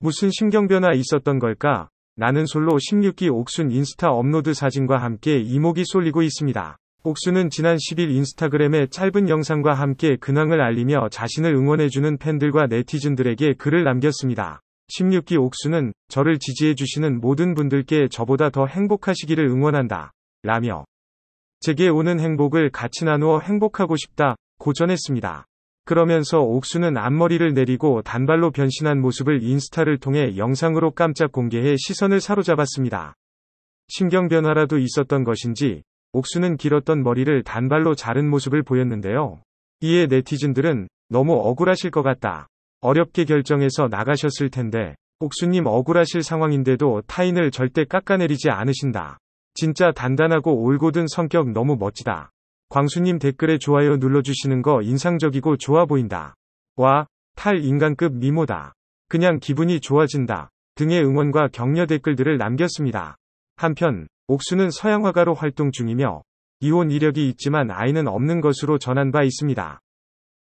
무슨 심경변화 있었던 걸까? 나는 솔로 16기 옥순 인스타 업로드 사진과 함께 이목이 쏠리고 있습니다. 옥수는 지난 10일 인스타그램에 짧은 영상과 함께 근황을 알리며 자신을 응원해주는 팬들과 네티즌들에게 글을 남겼습니다. 16기 옥수는 저를 지지해주시는 모든 분들께 저보다 더 행복하시기를 응원한다. 라며 제게 오는 행복을 같이 나누어 행복하고 싶다. 고전했습니다. 그러면서 옥수는 앞머리를 내리고 단발로 변신한 모습을 인스타를 통해 영상으로 깜짝 공개해 시선을 사로잡았습니다. 신경 변화라도 있었던 것인지 옥수는 길었던 머리를 단발로 자른 모습을 보였는데요. 이에 네티즌들은 너무 억울하실 것 같다. 어렵게 결정해서 나가셨을 텐데 옥수님 억울하실 상황인데도 타인을 절대 깎아내리지 않으신다. 진짜 단단하고 올곧은 성격 너무 멋지다. 광수님 댓글에 좋아요 눌러주시는 거 인상적이고 좋아 보인다. 와, 탈인간급 미모다. 그냥 기분이 좋아진다. 등의 응원과 격려 댓글들을 남겼습니다. 한편, 옥수는 서양화가로 활동 중이며, 이혼 이력이 있지만 아이는 없는 것으로 전한 바 있습니다.